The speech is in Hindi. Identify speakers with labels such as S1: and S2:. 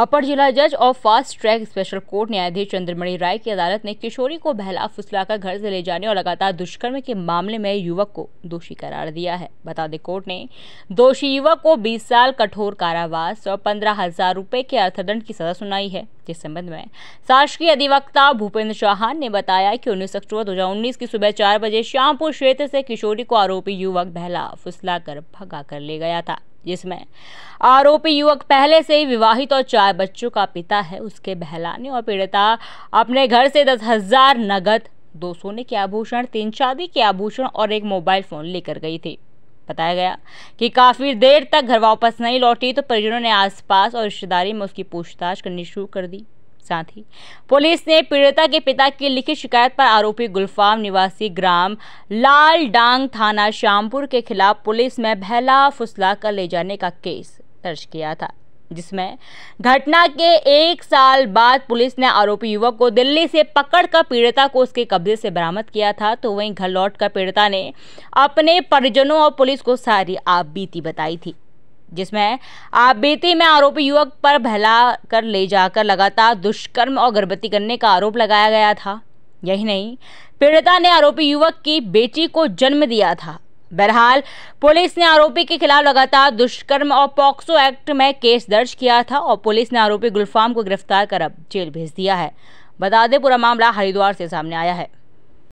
S1: अपर जिला जज और फास्ट ट्रैक स्पेशल कोर्ट न्यायाधीश चंद्रमणि राय की अदालत ने किशोरी को बहला फुसलाकर घर से ले जाने और लगातार दुष्कर्म के मामले में युवक को दोषी करार दिया है बता दें कोर्ट ने दोषी युवक को 20 साल कठोर कारावास और पंद्रह हजार रुपये के अर्थदंड की सजा सुनाई है जिस संबंध में शासकीय अधिवक्ता भूपेंद्र चौहान ने बताया कि उन्नीस अक्टूबर दो की सुबह चार बजे श्यामपुर क्षेत्र से किशोरी को आरोपी युवक बहला फुसला भगा कर ले गया था जिसमें आरोपी युवक पहले से ही विवाहित और चार बच्चों का पिता है उसके बहलाने और पीड़िता अपने घर से दस हजार नगद दो सोने के आभूषण तीन चांदी के आभूषण और एक मोबाइल फोन लेकर गई थी बताया गया कि काफ़ी देर तक घर वापस नहीं लौटी तो परिजनों ने आसपास और रिश्तेदारी में उसकी पूछताछ करनी शुरू कर दी साथ ही पुलिस ने पीड़िता के पिता की लिखित शिकायत पर आरोपी गुलफाम निवासी ग्राम लाल डांग थाना श्यामपुर के खिलाफ पुलिस में बहला फुसला कर ले जाने का केस दर्ज किया था जिसमें घटना के एक साल बाद पुलिस ने आरोपी युवक को दिल्ली से पकड़कर पीड़िता को उसके कब्जे से बरामद किया था तो वहीं घर लौटकर पीड़िता ने अपने परिजनों और पुलिस को सारी आप बीती बताई थी जिसमें बेती में आरोपी युवक पर बहला कर ले जाकर लगातार दुष्कर्म और गर्भवती करने का आरोप लगाया गया था यही नहीं पीड़िता ने आरोपी युवक की बेटी को जन्म दिया था बहरहाल पुलिस ने आरोपी के खिलाफ लगातार दुष्कर्म और पॉक्सो एक्ट में केस दर्ज किया था और पुलिस ने आरोपी गुलफाम को गिरफ्तार कर अब जेल भेज दिया है बता दें पूरा मामला हरिद्वार से सामने आया है